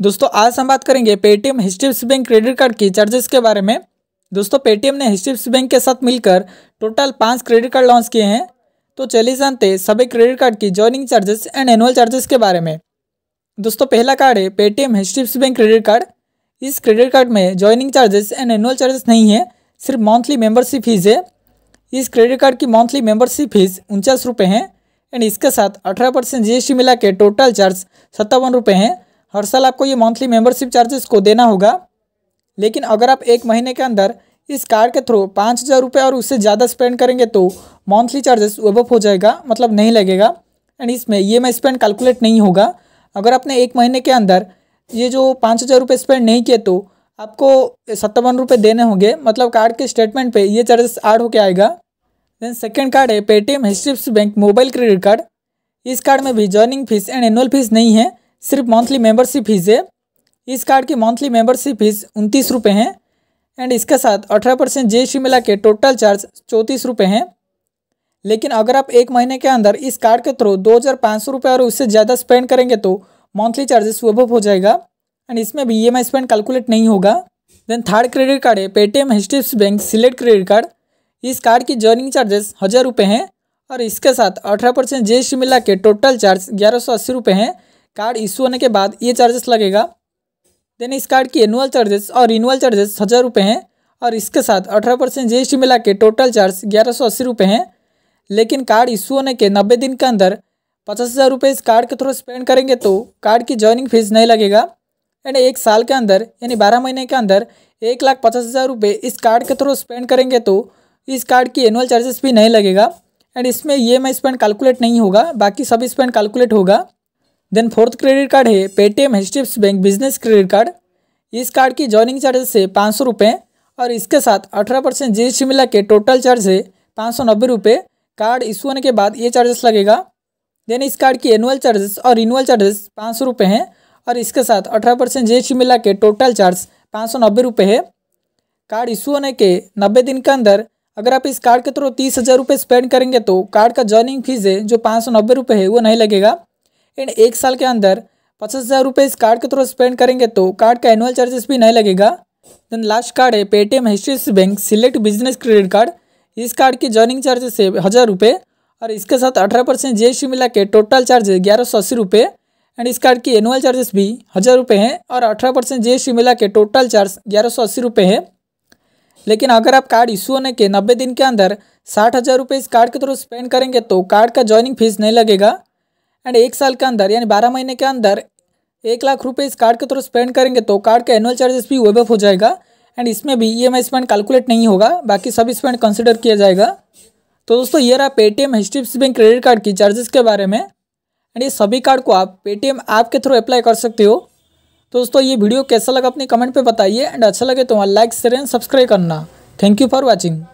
दोस्तों आज हम बात करेंगे पेटीएम हिस्ट्रिप्स बैंक क्रेडिट कार्ड की चार्जेस के बारे में दोस्तों पेटीएम ने हिस्ट्रिप्स बैंक के साथ मिलकर टोटल पाँच क्रेडिट कार्ड लॉन्च किए हैं तो चलिए जानते सभी क्रेडिट कार्ड की joining charges and annual charges के बारे में दोस्तों पहला कार्ड है पेटीएम हिस्ट्रिप्स बैंक क्रेडिट कार्ड इस क्रेडिट कार्ड में joining charges and annual charges नहीं है सिर्फ मंथली मेंबरशिप फीस है इस क्रेडिट कार्ड की मंथली मेंबरशिप फीस उनचास रुपये है एंड इसके साथ अठारह परसेंट जी मिला के टोटल चार्ज सत्तावन रुपये हैं हर साल आपको ये मंथली मेंबरशिप चार्जेस को देना होगा लेकिन अगर आप एक महीने के अंदर इस कार्ड के थ्रू पाँच हज़ार रुपये और उससे ज़्यादा स्पेंड करेंगे तो मंथली चार्जेस वेबअप हो जाएगा मतलब नहीं लगेगा एंड इसमें ई एम स्पेंड कैलकुलेट नहीं होगा अगर आपने एक महीने के अंदर ये जो पाँच हज़ार रुपये स्पेंड नहीं किए तो आपको सत्तावन रुपये देने होंगे मतलब कार्ड के स्टेटमेंट पर ये चार्जेस ऐड होके आएगा देन सेकेंड कार्ड है पेटीएम हिस्ट्रिप्स बैंक मोबाइल क्रेडिट कार्ड इस कार्ड में भी joining fee and annual fee नहीं है सिर्फ मंथली मेंबरशिप फीस है इस कार्ड की मंथली मेंबरशिप फीस उनतीस रुपये हैं एंड इसके साथ अठारह परसेंट जी मिला के टोटल चार्ज चौंतीस रुपये हैं लेकिन अगर आप एक महीने के अंदर इस कार्ड के थ्रू दो हज़ार पाँच सौ रुपये और उससे ज़्यादा स्पेंड करेंगे तो मंथली चार्जेस वेबअप हो जाएगा एंड इसमें भी E M I spend calculate नहीं होगा देन थर्ड क्रेडिट कार्ड है Paytm H bank select credit card इस कार्ड की जर्निंग चार्जेस हज़ार रुपये हैं और इसके साथ अठारह परसेंट जी मिला के टोटल चार्ज ग्यारह सौ अस्सी रुपये हैं कार्ड इशू होने के बाद ये चार्जेस लगेगा देन इस कार्ड की एनुअल चार्जेस और रिनुअल चार्जेस हज़ार रुपये हैं और इसके साथ अठारह परसेंट जी एस टी मिला के टोटल चार्ज ग्यारह सौ अस्सी रुपये हैं लेकिन कार्ड इशू होने के नब्बे दिन के अंदर पचास हज़ार रुपये इस कार्ड के थ्रू स्पेंड करेंगे तो कार्ड की ज्वाइनिंग फीस नहीं लगेगा एंड एक साल के अंदर यानी बारह महीने के अंदर एक लाख पचास हज़ार रुपये इस कार्ड के थ्रू स्पेंड करेंगे तो इस कार्ड की एनुअल चार्जेस भी नहीं लगेगा एंड इसमें E M I spend calculate नहीं होगा बाकी सब स्पेंड कैलकुलेट होगा देन फोर्थ क्रेडिट कार्ड है Paytm H bank business credit card इस कार्ड की जॉइनिंग चार्जेस से पाँच सौ रुपये और इसके साथ अठारह परसेंट जी मिला के टोटल चार्ज है पाँच सौ नब्बे रुपये कार्ड इशू होने के बाद ये चार्जेस लगेगा देन इस कार्ड की एनुअल चार्जेस और रिनुअल चार्जेस पाँच सौ रुपये हैं और इसके साथ अठारह परसेंट जी मिला के टोटल चार्ज पाँच सौ नब्बे रुपये है कार्ड इशू होने के नब्बे दिन के अंदर अगर आप इस कार्ड के थ्रू तीस हज़ार रुपये स्पेंड करेंगे तो कार्ड का जॉइनिंग फीस है जो पाँच सौ नब्बे रुपये है वो नहीं लगेगा एंड एक साल के अंदर पचास हज़ार रुपये इस कार्ड के थ्रू स्पेंड करेंगे तो कार्ड का एनुअल चार्जेस भी नहीं लगेगा देन लास्ट कार्ड है Paytm H bank select business credit card इस कार्ड की जॉइनिंग चार्जेस है हज़ार रुपये और इसके साथ अठारह परसेंट जी मिला के टोटल चार्जेस ग्यारह सौ अस्सी रुपये एंड इस कार्ड की एनुअल चार्जेस भी हज़ार रुपये हैं और अठारह परसेंट जी एस मिला के टोटल चार्ज ग्यारह सौ अस्सी रुपये है लेकिन अगर आप कार्ड इशू होने के नब्बे दिन के अंदर साठ हज़ार रुपये इस कार्ड के थ्रू स्पेंड करेंगे तो कार्ड का ज्वाइनिंग फीस नहीं लगेगा एंड एक साल के अंदर यानी बारह महीने के अंदर एक लाख रुपये इस कार्ड के थ्रू स्पेंड करेंगे तो कार्ड का एनुअल चार्जेस भी वेब ऑफ हो जाएगा एंड इसमें भी E M I spend calculate नहीं होगा बाकी सब स्पेंड कंसिडर किया जाएगा तो दोस्तों ये रहा Paytm H D bank credit card की चार्जेस के बारे में एंड ये सभी कार्ड को आप पेटीएम ऐप के थ्रू अप्लाई कर सकते हो तो दोस्तों ये वीडियो कैसा लगा अपने कमेंट पे बताइए एंड अच्छा लगे तो वहाँ लाइक शेयर एंड सब्सक्राइब करना थैंक यू फॉर वॉचिंग